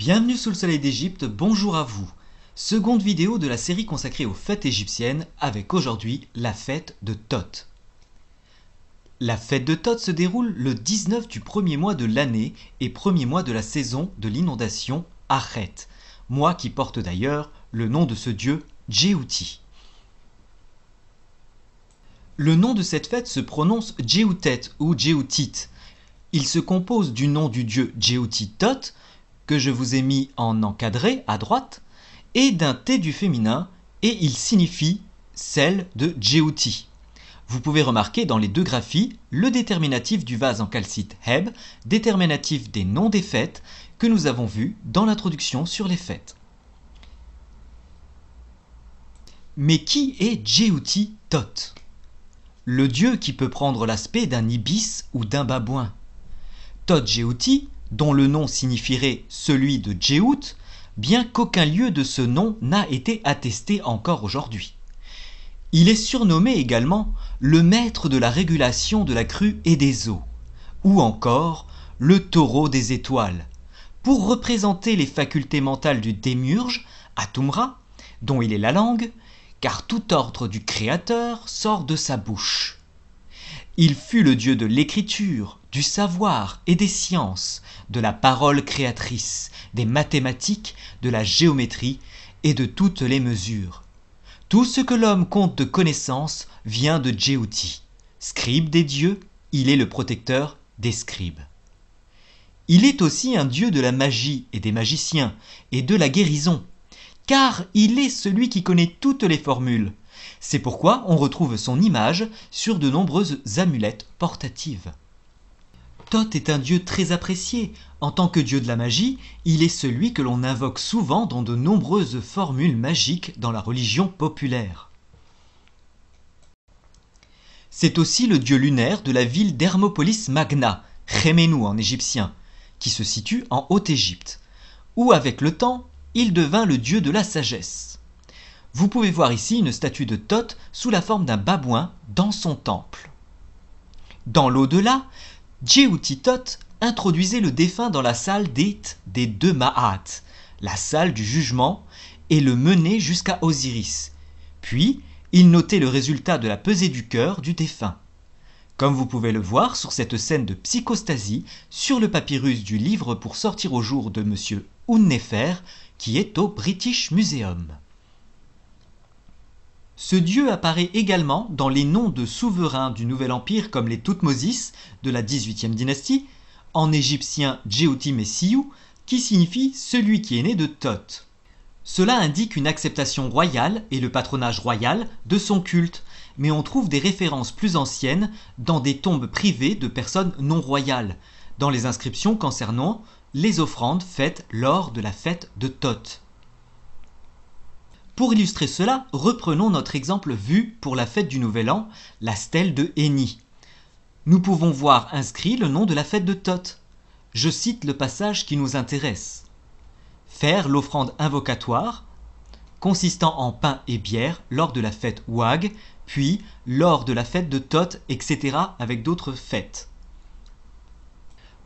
Bienvenue sous le soleil d'Égypte, bonjour à vous Seconde vidéo de la série consacrée aux fêtes égyptiennes avec aujourd'hui la fête de Thoth. La fête de Thoth se déroule le 19 du premier mois de l'année et premier mois de la saison de l'inondation Achet, mois qui porte d'ailleurs le nom de ce dieu Djéouti. Le nom de cette fête se prononce Djéoutet ou Djéoutit. Il se compose du nom du dieu Djéouti Thoth, que je vous ai mis en encadré à droite, est d'un T du féminin et il signifie celle de Jeuti. Vous pouvez remarquer dans les deux graphies le déterminatif du vase en calcite Heb, déterminatif des noms des fêtes, que nous avons vu dans l'introduction sur les fêtes. Mais qui est Jeuti Tot Le dieu qui peut prendre l'aspect d'un ibis ou d'un babouin. Tot Jeuti dont le nom signifierait celui de Djout, bien qu'aucun lieu de ce nom n'a été attesté encore aujourd'hui. Il est surnommé également le maître de la régulation de la crue et des eaux, ou encore le taureau des étoiles, pour représenter les facultés mentales du démiurge, Atumra, dont il est la langue, car tout ordre du Créateur sort de sa bouche. Il fut le dieu de l'écriture, du savoir et des sciences, de la parole créatrice, des mathématiques, de la géométrie et de toutes les mesures. Tout ce que l'homme compte de connaissances vient de Djéouti. Scribe des dieux, il est le protecteur des scribes. Il est aussi un dieu de la magie et des magiciens, et de la guérison, car il est celui qui connaît toutes les formules. C'est pourquoi on retrouve son image sur de nombreuses amulettes portatives. Thoth est un dieu très apprécié. En tant que dieu de la magie, il est celui que l'on invoque souvent dans de nombreuses formules magiques dans la religion populaire. C'est aussi le dieu lunaire de la ville d'Hermopolis Magna, Khémenou en égyptien, qui se situe en Haute-Égypte, où avec le temps, il devint le dieu de la sagesse. Vous pouvez voir ici une statue de Thoth sous la forme d'un babouin dans son temple. Dans l'au-delà, Jé introduisait le défunt dans la salle dite des deux Maat, la salle du jugement, et le menait jusqu'à Osiris. Puis, il notait le résultat de la pesée du cœur du défunt. Comme vous pouvez le voir sur cette scène de psychostasie, sur le papyrus du livre pour sortir au jour de M. Unnefer qui est au British Museum. Ce dieu apparaît également dans les noms de souverains du Nouvel Empire comme les Tutmosis de la 18e dynastie, en égyptien Djeoutim et qui signifie celui qui est né de Thoth. Cela indique une acceptation royale et le patronage royal de son culte, mais on trouve des références plus anciennes dans des tombes privées de personnes non royales, dans les inscriptions concernant les offrandes faites lors de la fête de Thoth. Pour illustrer cela, reprenons notre exemple vu pour la fête du Nouvel An, la stèle de Héni. Nous pouvons voir inscrit le nom de la fête de Thoth. Je cite le passage qui nous intéresse. Faire l'offrande invocatoire, consistant en pain et bière lors de la fête Wag, puis lors de la fête de Thoth, etc. avec d'autres fêtes.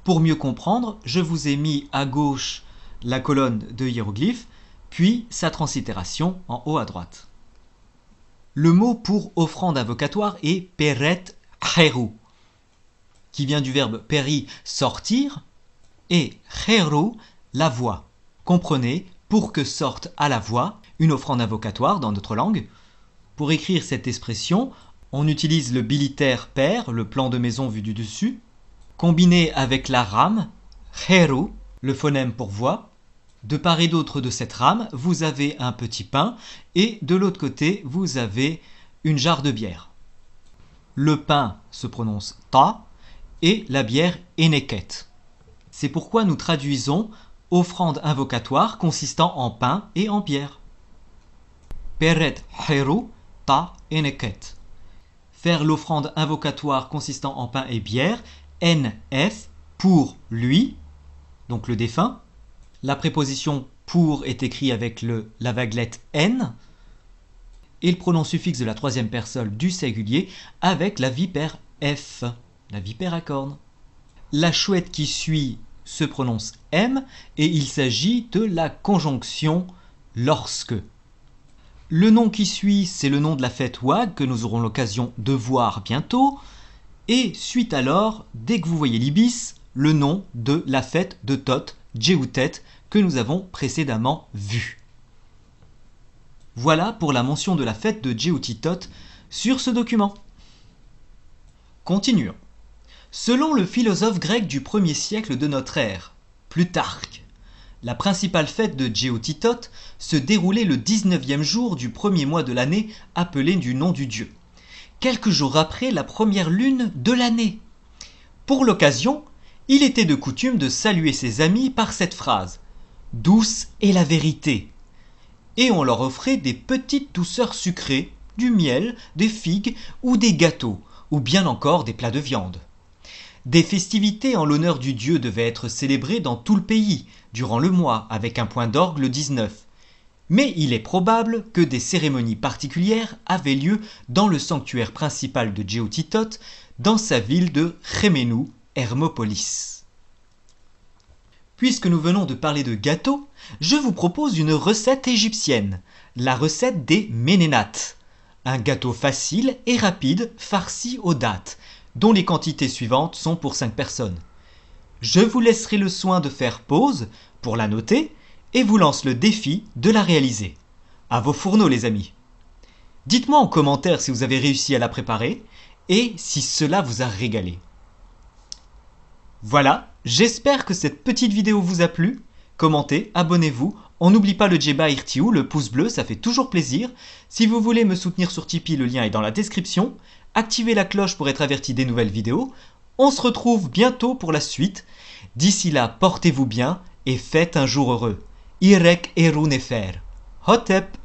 Pour mieux comprendre, je vous ai mis à gauche la colonne de hiéroglyphes puis sa translittération en haut à droite. Le mot pour offrande avocatoire est peret cheru, qui vient du verbe péri, sortir et cheru la voix. Comprenez pour que sorte à la voix une offrande invocatoire dans notre langue. Pour écrire cette expression, on utilise le bilitaire per, le plan de maison vu du dessus, combiné avec la rame, cheru, le phonème pour voix, de part et d'autre de cette rame, vous avez un petit pain et de l'autre côté, vous avez une jarre de bière. Le pain se prononce ta et la bière eneket. C'est pourquoi nous traduisons offrande invocatoire consistant en pain et en bière. Peret heru ta eneket. Faire l'offrande invocatoire consistant en pain et bière, NF pour lui, donc le défunt, la préposition pour est écrite avec le, la vaguelette n et le pronom suffixe de la troisième personne du singulier avec la vipère f, la vipère à cornes. La chouette qui suit se prononce m et il s'agit de la conjonction lorsque. Le nom qui suit, c'est le nom de la fête WAG que nous aurons l'occasion de voir bientôt. Et suite alors, dès que vous voyez l'ibis, le nom de la fête de Tot Jehutet que nous avons précédemment vu. Voilà pour la mention de la fête de Jehutitot sur ce document. Continuons. Selon le philosophe grec du 1er siècle de notre ère, Plutarque, la principale fête de Jehutitot se déroulait le 19e jour du premier mois de l'année appelé du nom du dieu, quelques jours après la première lune de l'année. Pour l'occasion, il était de coutume de saluer ses amis par cette phrase douce est la vérité et on leur offrait des petites douceurs sucrées du miel des figues ou des gâteaux ou bien encore des plats de viande des festivités en l'honneur du dieu devaient être célébrées dans tout le pays durant le mois avec un point d'orgue le 19. mais il est probable que des cérémonies particulières avaient lieu dans le sanctuaire principal de Géotitote, dans sa ville de Khémenou Hermopolis. Puisque nous venons de parler de gâteaux, je vous propose une recette égyptienne, la recette des ménénates. Un gâteau facile et rapide farci aux dates, dont les quantités suivantes sont pour 5 personnes. Je vous laisserai le soin de faire pause pour la noter et vous lance le défi de la réaliser. À vos fourneaux les amis. Dites-moi en commentaire si vous avez réussi à la préparer et si cela vous a régalé. Voilà, j'espère que cette petite vidéo vous a plu. Commentez, abonnez-vous, on n'oublie pas le Djeba Irtiou, le pouce bleu, ça fait toujours plaisir. Si vous voulez me soutenir sur Tipeee, le lien est dans la description. Activez la cloche pour être averti des nouvelles vidéos. On se retrouve bientôt pour la suite. D'ici là, portez-vous bien et faites un jour heureux. Irek Erunefer. Hotep